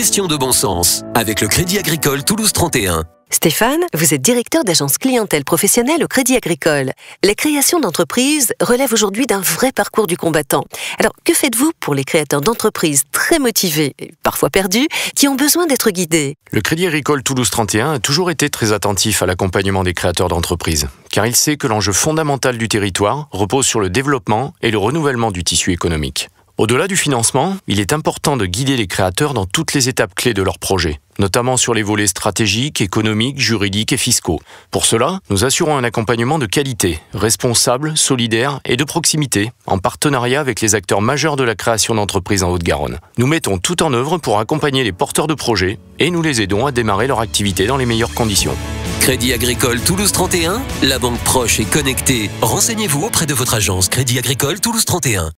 question de bon sens avec le Crédit Agricole Toulouse 31. Stéphane, vous êtes directeur d'agence clientèle professionnelle au Crédit Agricole. La création d'entreprises relève aujourd'hui d'un vrai parcours du combattant. Alors, que faites-vous pour les créateurs d'entreprises très motivés, parfois perdus, qui ont besoin d'être guidés Le Crédit Agricole Toulouse 31 a toujours été très attentif à l'accompagnement des créateurs d'entreprises, car il sait que l'enjeu fondamental du territoire repose sur le développement et le renouvellement du tissu économique. Au-delà du financement, il est important de guider les créateurs dans toutes les étapes clés de leur projet, notamment sur les volets stratégiques, économiques, juridiques et fiscaux. Pour cela, nous assurons un accompagnement de qualité, responsable, solidaire et de proximité, en partenariat avec les acteurs majeurs de la création d'entreprises en Haute-Garonne. Nous mettons tout en œuvre pour accompagner les porteurs de projets et nous les aidons à démarrer leur activité dans les meilleures conditions. Crédit Agricole Toulouse 31, la banque proche et connectée. Renseignez-vous auprès de votre agence Crédit Agricole Toulouse 31.